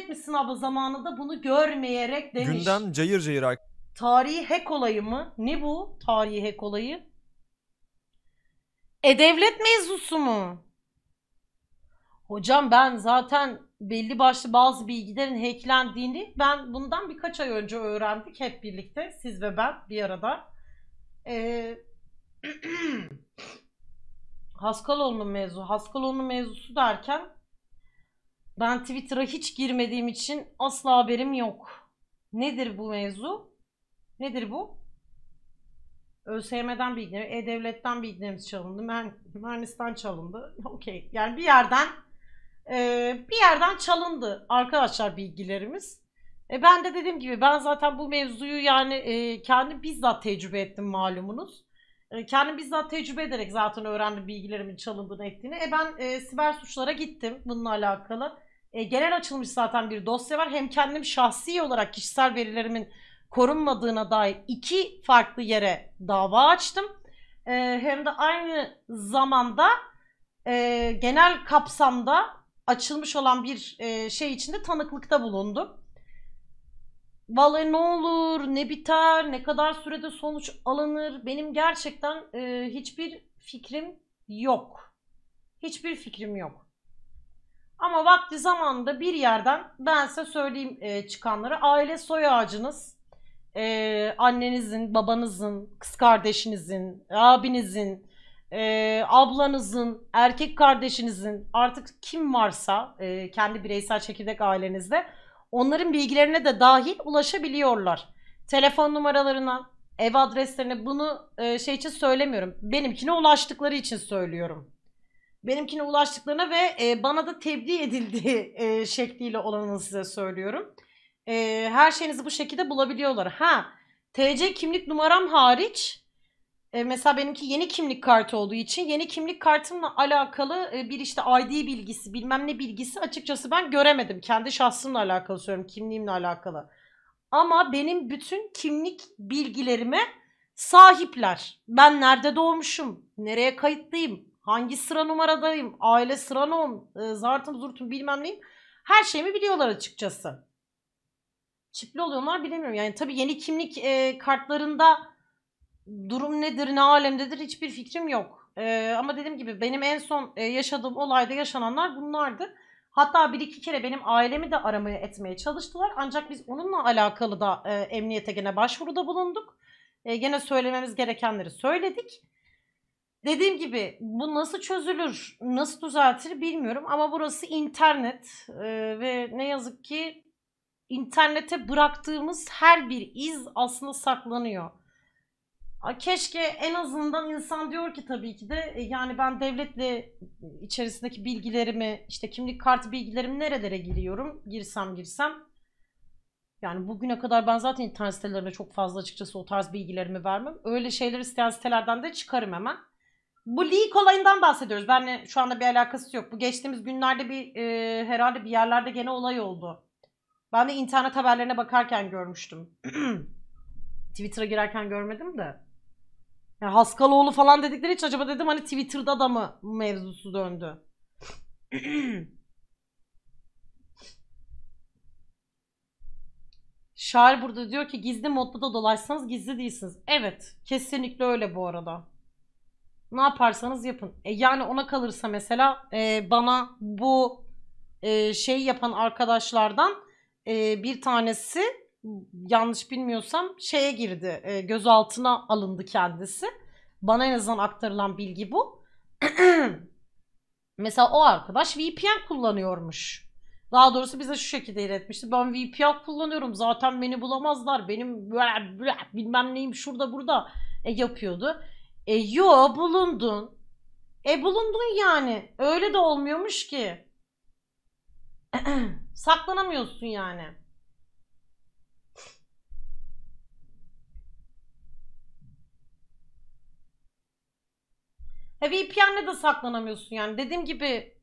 etmişsin abla zamanında bunu görmeyerek demiş. Gündem cayır cayır Tarihi hack olayı mı? Ne bu tarihi hack olayı? E devlet mevzusu mu? Hocam ben zaten belli başlı bazı bilgilerin hacklendiğini ben bundan birkaç ay önce öğrendik hep birlikte siz ve ben bir arada. Ee, Haskaloğlu'nun mevzu. Haskaloğlu'nun mevzusu derken ben Twitter'a hiç girmediğim için asla haberim yok. Nedir bu mevzu? Nedir bu? ÖSYM'den bilgilerimiz, E-Devlet'ten bilgilerimiz çalındı. Mühendisten çalındı. Okey. Yani bir yerden e, bir yerden çalındı arkadaşlar bilgilerimiz. E ben de dediğim gibi ben zaten bu mevzuyu yani e, kendi bizzat tecrübe ettim malumunuz. Ee, kendim bizzat tecrübe ederek zaten öğrendim bilgilerimin çalındığını ettiğini. E ben e, siber suçlara gittim bununla alakalı. E, genel açılmış zaten bir dosya var. Hem kendim şahsi olarak kişisel verilerimin korunmadığına dair iki farklı yere dava açtım. E, hem de aynı zamanda e, genel kapsamda açılmış olan bir e, şey içinde tanıklıkta bulundum. Vallahi ne olur, ne biter, ne kadar sürede sonuç alınır benim gerçekten e, hiçbir fikrim yok. Hiçbir fikrim yok. Ama vakti zamanında bir yerden ben size söyleyeyim e, çıkanları. Aile soy ağacınız, e, annenizin, babanızın, kız kardeşinizin, abinizin, e, ablanızın, erkek kardeşinizin artık kim varsa e, kendi bireysel çekirdek ailenizde onların bilgilerine de dahil ulaşabiliyorlar. Telefon numaralarına, ev adreslerine bunu e, şey için söylemiyorum. Benimkine ulaştıkları için söylüyorum. Benimkine ulaştıklarına ve e, bana da tebliğ edildiği e, şekliyle olanını size söylüyorum. E, her şeyinizi bu şekilde bulabiliyorlar. Ha, TC kimlik numaram hariç e, mesela benimki yeni kimlik kartı olduğu için yeni kimlik kartımla alakalı e, bir işte ID bilgisi bilmem ne bilgisi açıkçası ben göremedim. Kendi şahsımla alakalı söylüyorum kimliğimle alakalı. Ama benim bütün kimlik bilgilerime sahipler. Ben nerede doğmuşum, nereye kayıtlıyım, hangi sıra numaradayım, aile sıra nom, e, zartım zurtum bilmem neyim. Her şeyimi biliyorlar açıkçası. Çipli oluyorlar bilemiyorum. Yani tabii yeni kimlik e, kartlarında durum nedir, ne alemdedir hiçbir fikrim yok. Ee, ama dediğim gibi benim en son e, yaşadığım olayda yaşananlar bunlardı. Hatta bir iki kere benim ailemi de aramaya etmeye çalıştılar. Ancak biz onunla alakalı da e, emniyete gene başvuruda bulunduk. E, gene söylememiz gerekenleri söyledik. Dediğim gibi bu nasıl çözülür, nasıl düzeltir bilmiyorum ama burası internet e, ve ne yazık ki internete bıraktığımız her bir iz aslında saklanıyor. Keşke en azından insan diyor ki tabii ki de e, yani ben devletle e, içerisindeki bilgilerimi işte kimlik kart bilgilerimi nerelere giriyorum girsem girsem. Yani bugüne kadar ben zaten internet sitelerine çok fazla açıkçası o tarz bilgilerimi vermem. Öyle şeyler isteyen sitelerden de çıkarım hemen. Bu leak olayından bahsediyoruz. Benle şu anda bir alakası yok. Bu geçtiğimiz günlerde bir e, herhalde bir yerlerde gene olay oldu. Ben de internet haberlerine bakarken görmüştüm. Twitter'a girerken görmedim de. Ya Haskaloğlu falan dedikleri hiç acaba dedim hani Twitter'da da mı mevzusu döndü? Şair burada diyor ki gizli modda da dolaşsanız gizli değilsiniz. Evet kesinlikle öyle bu arada. Ne yaparsanız yapın. E, yani ona kalırsa mesela e, bana bu e, şey yapan arkadaşlardan e, bir tanesi yanlış bilmiyorsam şeye girdi. E, gözaltına alındı kendisi. Bana en azından aktarılan bilgi bu. Mesela o arkadaş VPN kullanıyormuş. Daha doğrusu bize şu şekilde iletmişti. Ben VPN kullanıyorum zaten beni bulamazlar. Benim böyle, bilmem neyim şurada burada e, yapıyordu. E yo bulundun. E bulundun yani. Öyle de olmuyormuş ki. Saklanamıyorsun yani. Ya VPN'le de saklanamıyorsun yani. Dediğim gibi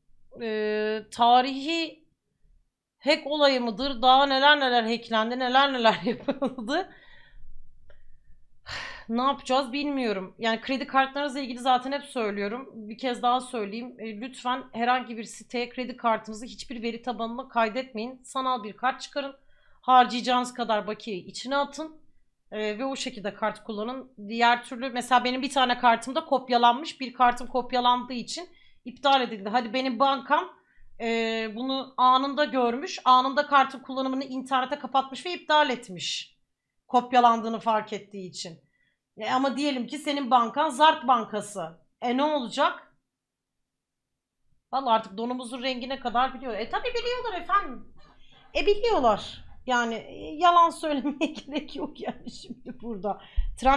e, tarihi hack olayı mıdır? Daha neler neler hacklendi, neler neler yapıldı. ne yapacağız bilmiyorum. Yani kredi kartlarınızla ilgili zaten hep söylüyorum. Bir kez daha söyleyeyim. E, lütfen herhangi bir siteye kredi kartınızı hiçbir veri tabanına kaydetmeyin. Sanal bir kart çıkarın. Harcayacağınız kadar bakiyeyi içine atın. Ee, ve o şekilde kart kullanın. Diğer türlü mesela benim bir tane kartım da kopyalanmış. Bir kartım kopyalandığı için iptal edildi. Hadi benim bankam e, bunu anında görmüş. Anında kartın kullanımını internete kapatmış ve iptal etmiş. Kopyalandığını fark ettiği için. E, ama diyelim ki senin bankan Zart Bankası. E ne olacak? Valla artık donumuzun rengine kadar biliyor. E tabi biliyorlar efendim. E biliyorlar. Yani e, yalan söylemeye gerek yok yani şimdi burada.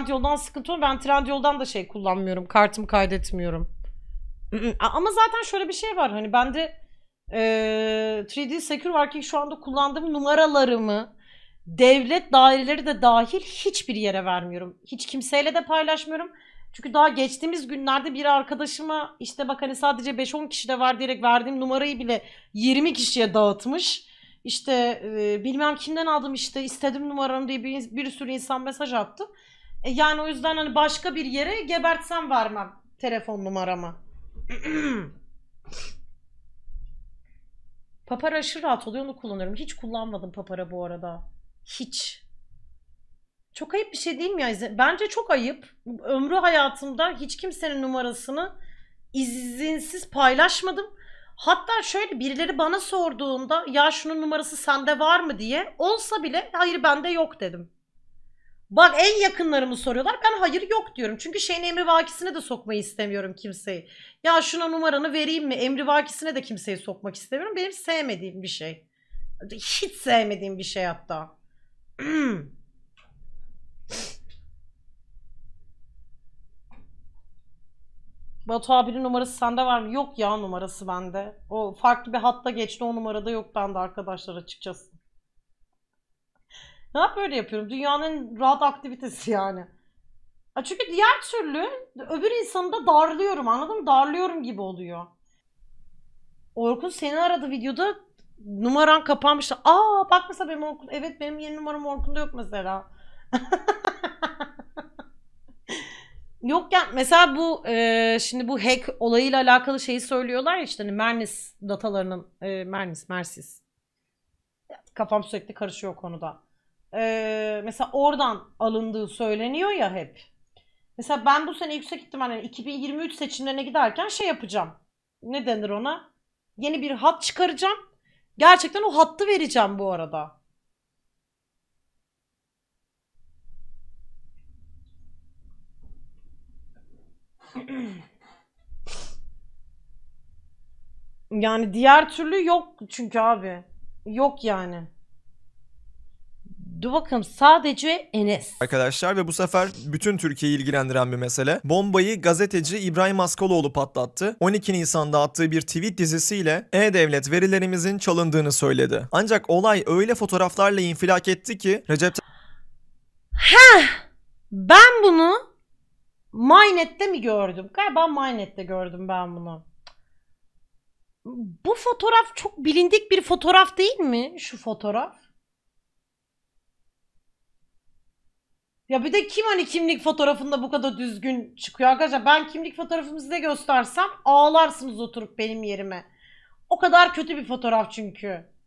Yoldan sıkıntı olur. Ben Yoldan da şey kullanmıyorum. Kartımı kaydetmiyorum. Ama zaten şöyle bir şey var. Hani bende e, 3D Secure var ki şu anda kullandığım numaralarımı devlet daireleri de dahil hiçbir yere vermiyorum. Hiç kimseyle de paylaşmıyorum. Çünkü daha geçtiğimiz günlerde bir arkadaşıma işte bak hani sadece 5-10 kişi de var diyerek verdiğim numarayı bile 20 kişiye dağıtmış. İşte e, bilmem kimden aldım işte istedim numaranı diye bir, bir sürü insan mesaj attı. E, yani o yüzden hani başka bir yere gebertsem vermem telefon numaramı. papara aşırı rahat oluyor onu kullanıyorum. Hiç kullanmadım papara bu arada. Hiç. Çok ayıp bir şey değil mi ya? Bence çok ayıp. Ömrü hayatımda hiç kimsenin numarasını izinsiz paylaşmadım. Hatta şöyle birileri bana sorduğunda ya şunun numarası sende var mı diye olsa bile hayır bende yok dedim. Bak en yakınlarımı soruyorlar ben hayır yok diyorum. Çünkü şeyin emri de sokmayı istemiyorum kimseyi. Ya şuna numaranı vereyim mi emri de kimseyi sokmak istemiyorum. Benim sevmediğim bir şey. Hiç sevmediğim bir şey hatta. Batu abinin numarası sende var mı? Yok ya numarası bende. O farklı bir hatta geçti o numarada yok bende arkadaşlar açıkçası. Ne yap böyle yapıyorum? Dünyanın rahat aktivitesi yani. çünkü diğer türlü öbür insanı da darlıyorum anladın mı? Darlıyorum gibi oluyor. Orkun seni aradı videoda numaran kapanmıştı. Aa bak mesela benim Orkun. Evet benim yeni numaram Orkun'da yok mesela. Yok ya mesela bu e, şimdi bu hack olayıyla alakalı şeyi söylüyorlar ya işte hani Mernis datalarının e, Mernis, Mersis. Kafam sürekli karışıyor konuda. E, mesela oradan alındığı söyleniyor ya hep. Mesela ben bu sene yüksek ihtimalle 2023 hani seçimlerine giderken şey yapacağım. Ne denir ona? Yeni bir hat çıkaracağım. Gerçekten o hattı vereceğim bu arada. yani diğer türlü yok çünkü abi. Yok yani. Dur bakalım sadece Enes. Arkadaşlar ve bu sefer bütün Türkiye'yi ilgilendiren bir mesele. Bombayı gazeteci İbrahim Askaloğlu patlattı. 12 Nisan'da attığı bir tweet dizisiyle E-Devlet verilerimizin çalındığını söyledi. Ancak olay öyle fotoğraflarla infilak etti ki Recep... Ha! Ben bunu Mynet'te mi gördüm? Galiba Mynet'te gördüm ben bunu. Bu fotoğraf çok bilindik bir fotoğraf değil mi? Şu fotoğraf. Ya bir de kim hani kimlik fotoğrafında bu kadar düzgün çıkıyor arkadaşlar? Ben kimlik fotoğrafımı size göstersem ağlarsınız oturup benim yerime. O kadar kötü bir fotoğraf çünkü.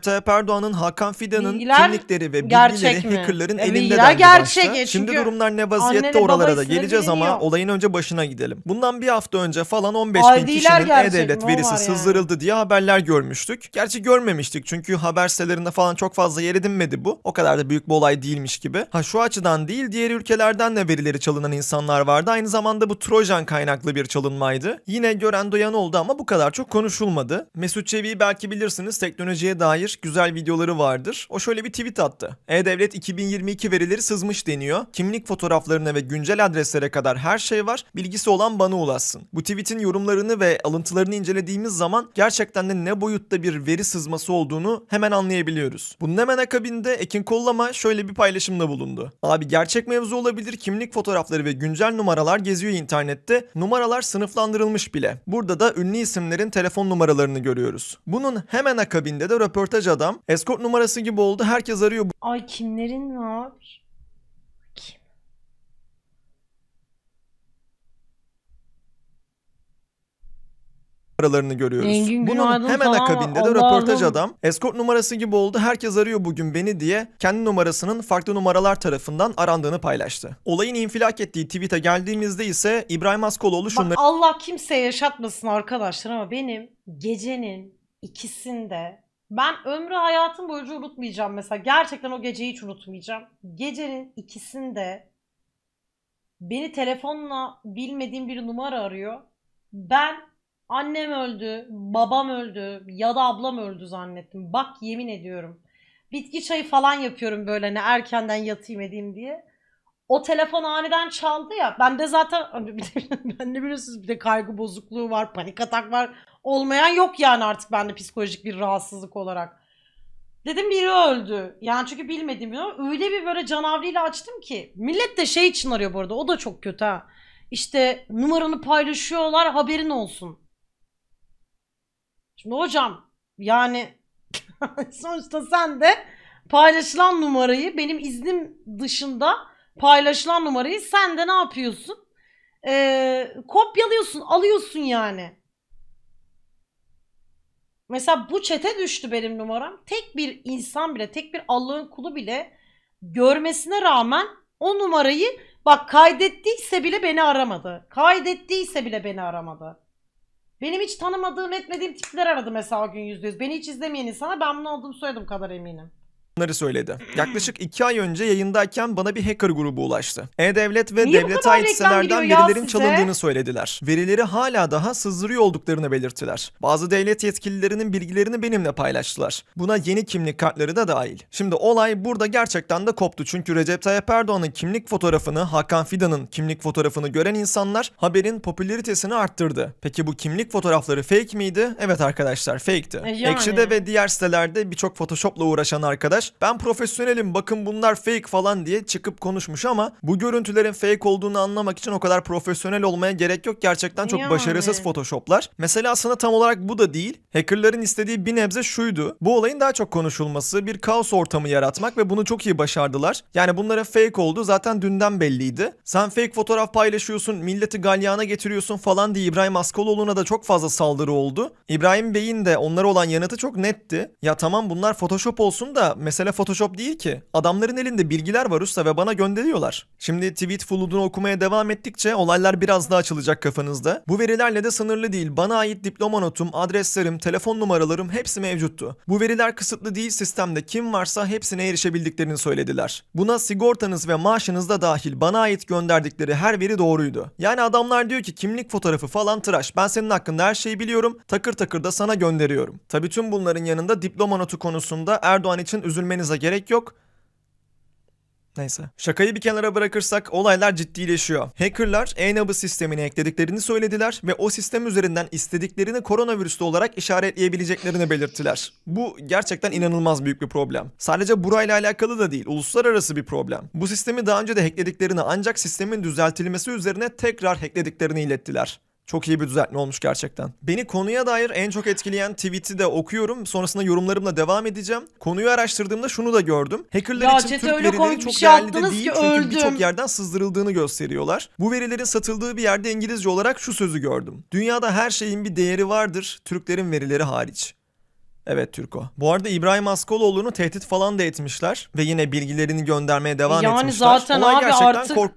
Tayyip Erdoğan'ın Hakan Fidan'ın kimlikleri ve bilgileri mi? hackerların e, elinde dendi gerçek başta. E, Şimdi durumlar ne vaziyette oralara da geleceğiz biliniyor. ama olayın önce başına gidelim. Bundan bir hafta önce falan 15 Ay, bin kişinin e-devlet verisi yani. sızdırıldı diye haberler görmüştük. Gerçi görmemiştik çünkü haber sitelerinde falan çok fazla yer edinmedi bu. O kadar da büyük bir olay değilmiş gibi. Ha şu açıdan değil diğer ülkelerden de verileri çalınan insanlar vardı. Aynı zamanda bu Trojan kaynaklı bir çalınmaydı. Yine gören doyan oldu ama bu kadar çok konuşulmadı. Mesut Çevi'yi belki bilirsiniz teknolojiye dair olabilir, güzel videoları vardır. O şöyle bir tweet attı. E-Devlet 2022 verileri sızmış deniyor. Kimlik fotoğraflarına ve güncel adreslere kadar her şey var. Bilgisi olan bana ulaşsın. Bu tweetin yorumlarını ve alıntılarını incelediğimiz zaman gerçekten de ne boyutta bir veri sızması olduğunu hemen anlayabiliyoruz. Bunun hemen akabinde Ekin Kollama şöyle bir paylaşımda bulundu. Abi gerçek mevzu olabilir kimlik fotoğrafları ve güncel numaralar geziyor internette. Numaralar sınıflandırılmış bile. Burada da ünlü isimlerin telefon numaralarını görüyoruz. Bunun hemen akabinde de röportaj mesaj adam. Escort numarası gibi oldu. Herkes arıyor. Ay kimlerin var? Kim? paralarını görüyoruz. Engin Bunun hemen akabinde de Allah röportaj adam eskort numarası gibi oldu herkes arıyor bugün beni diye kendi numarasının farklı numaralar tarafından arandığını paylaştı. Olayın infilak ettiği tweet'e geldiğimizde ise İbrahim Askoloğlu şunları... Bak Allah kimseye yaşatmasın arkadaşlar ama benim gecenin ikisinde ben ömrü hayatım boyunca unutmayacağım mesela. Gerçekten o geceyi hiç unutmayacağım. Gecenin ikisinde beni telefonla bilmediğim bir numara arıyor. Ben annem öldü, babam öldü ya da ablam öldü zannettim. Bak yemin ediyorum. Bitki çayı falan yapıyorum böyle hani erkenden yatayım edeyim diye o telefon aniden çaldı ya. Ben de zaten ben de biliyorsunuz bir de kaygı bozukluğu var, panik atak var. Olmayan yok yani artık bende psikolojik bir rahatsızlık olarak. Dedim biri öldü. Yani çünkü bilmediğim ya. Öyle bir böyle canavriyle açtım ki. Millet de şey için arıyor bu arada. O da çok kötü ha. İşte numaranı paylaşıyorlar haberin olsun. Şimdi hocam yani sonuçta sen de paylaşılan numarayı benim iznim dışında paylaşılan numarayı sen de ne yapıyorsun? Ee, kopyalıyorsun, alıyorsun yani. Mesela bu çete düştü benim numaram. Tek bir insan bile, tek bir Allah'ın kulu bile görmesine rağmen o numarayı bak kaydettiyse bile beni aramadı. Kaydettiyse bile beni aramadı. Benim hiç tanımadığım etmediğim tipler aradı mesela o gün yüzde yüz. Beni hiç izlemeyen insana ben bunu olduğumu söyledim kadar eminim bunları söyledi. Hmm. Yaklaşık iki ay önce yayındayken bana bir hacker grubu ulaştı. E-Devlet ve Niye devlete ait sitelerden verilerin çalındığını söylediler. Verileri hala daha sızdırıyor olduklarını belirttiler. Bazı devlet yetkililerinin bilgilerini benimle paylaştılar. Buna yeni kimlik kartları da dahil. Şimdi olay burada gerçekten de koptu çünkü Recep Tayyip Erdoğan'ın kimlik fotoğrafını, Hakan Fidan'ın kimlik fotoğrafını gören insanlar haberin popülaritesini arttırdı. Peki bu kimlik fotoğrafları fake miydi? Evet arkadaşlar fake'ti. E yani. Ekşi'de ve diğer sitelerde birçok Photoshop'la uğraşan arkadaş ben profesyonelim bakın bunlar fake falan diye çıkıp konuşmuş ama bu görüntülerin fake olduğunu anlamak için o kadar profesyonel olmaya gerek yok. Gerçekten çok yani. başarısız photoshoplar. Mesela aslında tam olarak bu da değil. Hackerların istediği bir nebze şuydu. Bu olayın daha çok konuşulması, bir kaos ortamı yaratmak ve bunu çok iyi başardılar. Yani bunların fake olduğu zaten dünden belliydi. Sen fake fotoğraf paylaşıyorsun, milleti galyana getiriyorsun falan diye İbrahim Askaloğlu'na da çok fazla saldırı oldu. İbrahim Bey'in de onlara olan yanıtı çok netti. Ya tamam bunlar photoshop olsun da Mesele Photoshop değil ki. Adamların elinde bilgiler var usta ve bana gönderiyorlar. Şimdi tweet flood'unu okumaya devam ettikçe olaylar biraz daha açılacak kafanızda. Bu verilerle de sınırlı değil. Bana ait diploma notum, adreslerim, telefon numaralarım hepsi mevcuttu. Bu veriler kısıtlı değil sistemde kim varsa hepsine erişebildiklerini söylediler. Buna sigortanız ve maaşınız da dahil bana ait gönderdikleri her veri doğruydu. Yani adamlar diyor ki kimlik fotoğrafı falan tıraş. Ben senin hakkında her şeyi biliyorum. Takır takır da sana gönderiyorum. Tabi tüm bunların yanında diploma notu konusunda Erdoğan için üzüntü üzülmenize gerek yok. Neyse. Şakayı bir kenara bırakırsak olaylar ciddileşiyor. Hackerlar e sistemini eklediklerini söylediler ve o sistem üzerinden istediklerini koronavirüslü olarak işaretleyebileceklerini belirttiler. Bu gerçekten inanılmaz büyük bir problem. Sadece burayla alakalı da değil, uluslararası bir problem. Bu sistemi daha önce de hacklediklerini ancak sistemin düzeltilmesi üzerine tekrar hacklediklerini ilettiler. Çok iyi bir düzeltme olmuş gerçekten. Beni konuya dair en çok etkileyen tweet'i de okuyorum. Sonrasında yorumlarımla devam edeceğim. Konuyu araştırdığımda şunu da gördüm. Hackerlar ya, için Türk verileri çok şey değerli de değil. Çünkü birçok yerden sızdırıldığını gösteriyorlar. Bu verilerin satıldığı bir yerde İngilizce olarak şu sözü gördüm. Dünyada her şeyin bir değeri vardır. Türklerin verileri hariç. Evet Türko. Bu arada İbrahim Askoloğlu'nu tehdit falan da etmişler ve yine bilgilerini göndermeye devam yani etmişler. Yani zaten Olay abi gerçekten artık kork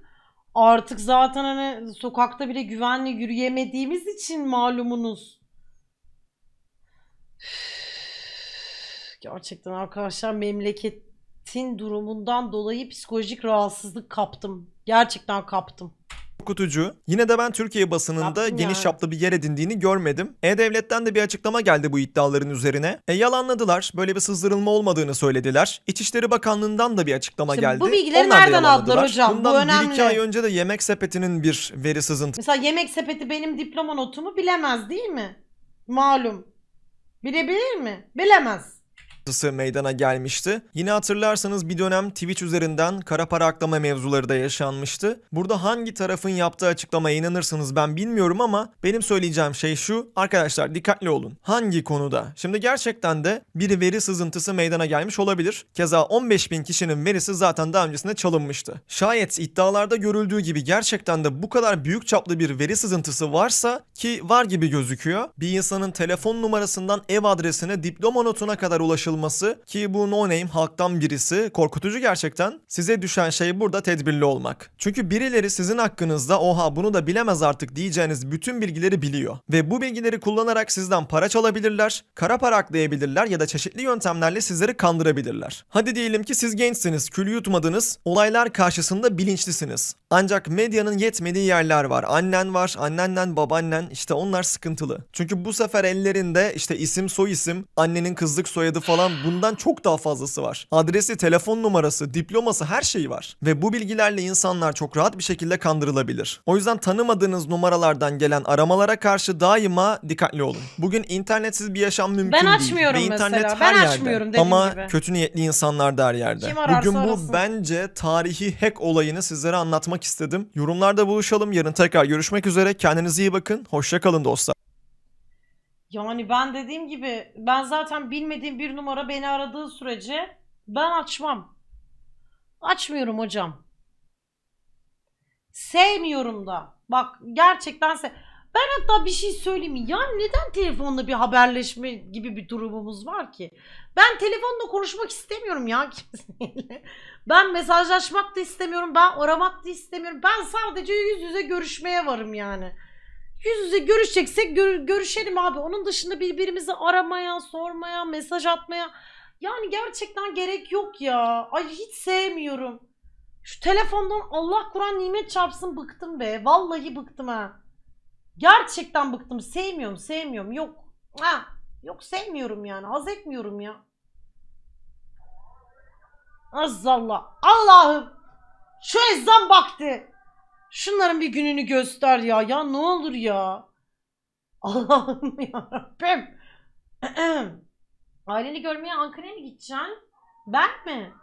Artık zaten hani sokakta bile güvenli yürüyemediğimiz için malumunuz. Gerçekten arkadaşlar memleketin durumundan dolayı psikolojik rahatsızlık kaptım. Gerçekten kaptım korkutucu. Yine de ben Türkiye basınında Yaptın geniş ya. çaplı bir yer edindiğini görmedim. E-Devlet'ten de bir açıklama geldi bu iddiaların üzerine. E yalanladılar. Böyle bir sızdırılma olmadığını söylediler. İçişleri Bakanlığı'ndan da bir açıklama Şimdi geldi. Bu bilgileri Onlar nereden yalanladılar. aldılar hocam? Bundan bu önemli. bir iki ay önce de Yemek Sepeti'nin bir veri sızıntı. Mesela Yemek Sepeti benim diploma notumu bilemez değil mi? Malum. Bilebilir mi? Bilemez sıkıntısı meydana gelmişti. Yine hatırlarsanız bir dönem Twitch üzerinden kara para aklama mevzuları da yaşanmıştı. Burada hangi tarafın yaptığı açıklamaya inanırsınız ben bilmiyorum ama benim söyleyeceğim şey şu. Arkadaşlar dikkatli olun. Hangi konuda? Şimdi gerçekten de bir veri sızıntısı meydana gelmiş olabilir. Keza 15 bin kişinin verisi zaten daha öncesinde çalınmıştı. Şayet iddialarda görüldüğü gibi gerçekten de bu kadar büyük çaplı bir veri sızıntısı varsa ki var gibi gözüküyor. Bir insanın telefon numarasından ev adresine diploma notuna kadar ulaşılabilir anlaşılması ki bu no name halktan birisi korkutucu gerçekten. Size düşen şey burada tedbirli olmak. Çünkü birileri sizin hakkınızda oha bunu da bilemez artık diyeceğiniz bütün bilgileri biliyor. Ve bu bilgileri kullanarak sizden para çalabilirler, kara para aklayabilirler ya da çeşitli yöntemlerle sizleri kandırabilirler. Hadi diyelim ki siz gençsiniz, kül yutmadınız, olaylar karşısında bilinçlisiniz. Ancak medyanın yetmediği yerler var. Annen var, annenden, babaannen işte onlar sıkıntılı. Çünkü bu sefer ellerinde işte isim soy isim, annenin kızlık soyadı falan falan bundan çok daha fazlası var. Adresi, telefon numarası, diploması her şeyi var. Ve bu bilgilerle insanlar çok rahat bir şekilde kandırılabilir. O yüzden tanımadığınız numaralardan gelen aramalara karşı daima dikkatli olun. Bugün internetsiz bir yaşam mümkün ben değil. Ben açmıyorum Ve mesela. internet ben her açmıyorum yerde. Ama kötü niyetli insanlar da her yerde. Bugün bu arasın. bence tarihi hack olayını sizlere anlatmak istedim. Yorumlarda buluşalım. Yarın tekrar görüşmek üzere. Kendinize iyi bakın. Hoşçakalın dostlar. Yani ben dediğim gibi ben zaten bilmediğim bir numara beni aradığı sürece ben açmam. Açmıyorum hocam. Sevmiyorum da. Bak gerçekten se ben hatta bir şey söyleyeyim Ya neden telefonla bir haberleşme gibi bir durumumuz var ki? Ben telefonla konuşmak istemiyorum ya kimseyle. Ben mesajlaşmak da istemiyorum. Ben aramak da istemiyorum. Ben sadece yüz yüze görüşmeye varım yani. Yüz yüze görüşeceksek gör, görüşelim abi. Onun dışında birbirimizi aramaya, sormaya, mesaj atmaya yani gerçekten gerek yok ya. Ay hiç sevmiyorum. Şu telefondan Allah Kur'an nimet çarpsın bıktım be. Vallahi bıktım ha. Gerçekten bıktım. Sevmiyorum, sevmiyorum. Yok. Ha, yok sevmiyorum yani. Az etmiyorum ya. Azallah. Allah'ım. Şu ezan baktı. Şunların bir gününü göster ya. Ya ne olur ya. Allah'ım yarabbim. Aileni görmeye Ankara'ya mı gideceksin? Ben mi?